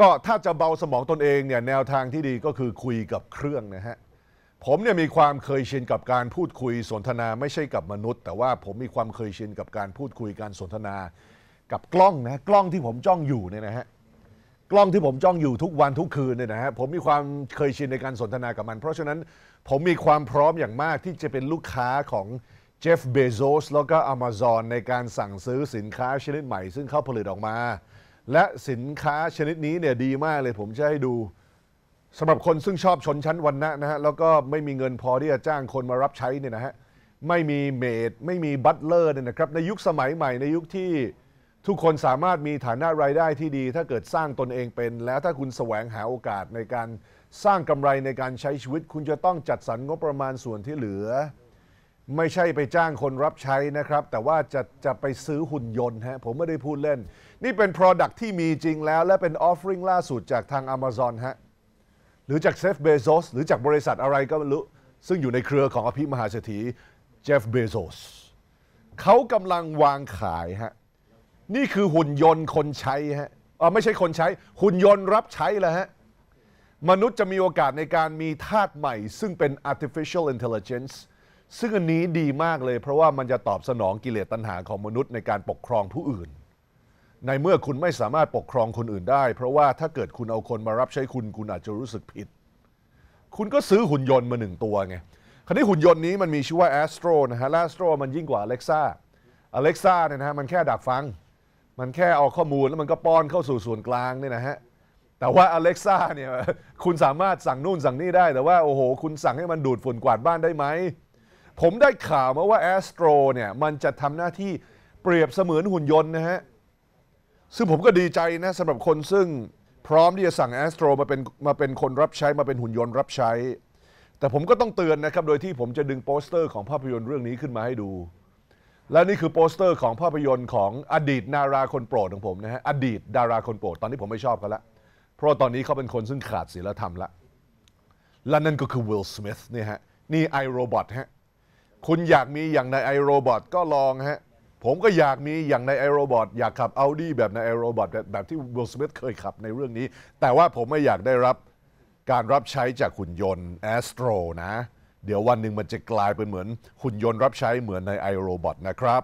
ก็ ถ้าจะเบาสมองตนเองเนี่ยแนวทางที่ดีก็คือคุยกับเครื่องนะฮะผมเนี่ยมีความเคยชินกับการพูดคุยสนทนาไม่ใช่กับมนุษย์ แต่ว่าผมมีความเคยชินกับการพูดคุยการสนทนากับกล้องนะกล้องที่ผมจ้องอยู่เนี่ยนะฮะกล้องที่ผมจ้องอยู่ทุกวันทุกคืนเนี่ยนะฮะผมมีความเคยชินในการสนทนากับมัน เพราะฉะนั้นผมมีความพร้อมอย่างมากที่จะเป็นลูกค้าของเจฟเบโซสแล้วก็อเมซอนในการสั่งซื้อสินค้าชนิดใหม่ซึ่งเขาผลิตออกมาและสินค้าชนิดนี้เนี่ยดีมากเลยผมจะให้ดูสำหรับคนซึ่งชอบชนชั้นวันณะนะฮะแล้วก็ไม่มีเงินพอที่จะจ้างคนมารับใช้เนี่ยนะฮะไม่มีเมดไม่มีบัตเลอร์เนี่ยนะครับในยุคสมัยใหม่ในยุคที่ ทุกคนสามารถมีฐานะรายได้ที่ดี ถ้าเกิดสร้างตนเองเป็น แล้วถ้าคุณแสวงหาโอกาสในการสร้างกำไรในการใช้ชีวิตคุณจะต้องจัดสรรงบประมาณส่วนที่เหลือไม่ใช่ไปจ้างคนรับใช้นะครับ แต่ว่าจะจะไปซื้อหุ่นยนต์ฮะผมไม่ได้พูดเล่น นี่เป็น Product ที่มีจริงแล้ว และเป็น Offering ล่าสุดจากทาง Amazon ฮะหรือจากเซฟเบโซสหรือจากบริษัทอะไรก็ไม่รู้ ซึ่งอยู่ในเครือของอภิมหาเศรษฐีเจฟเบโซสเขากำลังวางขายฮะนี่คือหุ่นยนต์คนใช้ฮะอ๋อไม่ใช่คนใช้หุ่นยนต์รับใช้แล้วฮะมนุษย์จะมีโอกาสในการมีธาตุใหม่ ซึ่งเป็น artificial intelligence ซึ่งอันนี้ดีมากเลยเพราะว่ามันจะตอบสนองกิเลสตัณหาของมนุษย์ในการปกครองผู้อื่น ในเมื่อคุณไม่สามารถปกครองคนอื่นได้ เพราะว่าถ้าเกิดคุณเอาคนมารับใช้คุณคุณอาจจะรู้สึกผิด คุณก็ซื้อหุ่นยนต์มาหนึ่งตัวไง คันนี้หุ่นยนต์นี้มันมีชื่อว่า Astro นะฮะ Astro มันยิ่งกว่า Alexa Alexa เนี่ยนะฮะมันแค่ดักฟัง มันแค่เอาข้อมูลแล้วมันก็ป้อนเข้าสู่ส่วนกลางเนี่ยนะฮะ แต่ว่า Alexa เนี่ยคุณสามารถสั่งนู่นสั่งนี่ได้แต่ว่าโอ้โหคุณสั่งให้มันดูดฝุ่นกวาดบ้านได้ไหมผมได้ข่าวมาว่าแอสโตรเนี่ยมันจะทำหน้าที่เปรียบเสมือนหุ่นยนต์นะฮะซึ่งผมก็ดีใจนะสำหรับคนซึ่งพร้อมที่จะสั่งแอสโตรมาเป็นมาเป็นคนรับใช้มาเป็นหุ่นยนต์รับใช้ แต่ผมก็ต้องเตือนนะครับโดยที่ผมจะดึงโปสเตอร์ของภาพยนตร์เรื่องนี้ขึ้นมาให้ดู และนี่คือโปสเตอร์ของภาพยนตร์ของอดีตดาราคนโปรดของผมนะฮะอดีต ดาราคนโปรด ตอนนี้ผมไม่ชอบเขาละเพราะตอนนี้เขาเป็นคนซึ่งขาดศีลธรรมละและนั่นก็คือวิลสมิธนี่ฮะนี่ไอโรบอทฮะคุณอยากมีอย่างในไอโรบอทก็ลองฮะผมก็อยากมีอย่างในไอโรบอทอยากขับ Audi แบบในไอโรบอทแบบที่วิลสมิธเคยขับในเรื่องนี้ แต่ว่าผมไม่อยากได้รับการรับใช้จากหุ่นยนต์แอสโตรนะ เดี๋ยววันหนึ่งมันจะกลายเป็นเหมือนหุ่นยนต์รับใช้เหมือนในไอโรบอทนะครับ